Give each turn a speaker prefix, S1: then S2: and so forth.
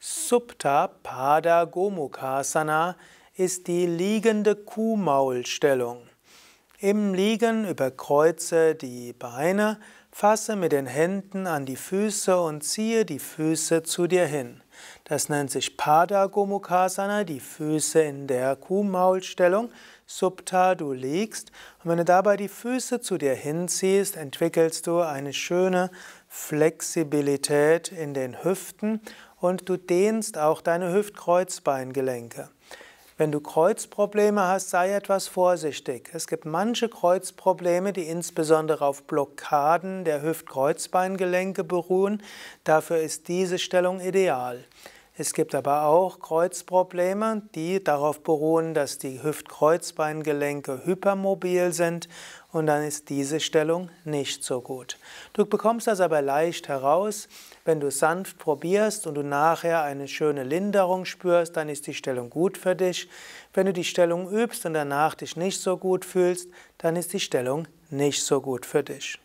S1: Supta Gomukhasana ist die liegende Kuhmaulstellung. Im Liegen überkreuze die Beine, fasse mit den Händen an die Füße und ziehe die Füße zu dir hin. Das nennt sich Pada Gomukhasana, die Füße in der Kuhmaulstellung. Subta, du liegst. Und wenn du dabei die Füße zu dir hinziehst, entwickelst du eine schöne Flexibilität in den Hüften und du dehnst auch deine Hüftkreuzbeingelenke. Wenn du Kreuzprobleme hast, sei etwas vorsichtig. Es gibt manche Kreuzprobleme, die insbesondere auf Blockaden der Hüft-Kreuzbeingelenke beruhen. Dafür ist diese Stellung ideal. Es gibt aber auch Kreuzprobleme, die darauf beruhen, dass die Hüft-Kreuzbeingelenke hypermobil sind und dann ist diese Stellung nicht so gut. Du bekommst das aber leicht heraus, wenn du sanft probierst und du nachher eine schöne Linderung spürst, dann ist die Stellung gut für dich. Wenn du die Stellung übst und danach dich nicht so gut fühlst, dann ist die Stellung nicht so gut für dich.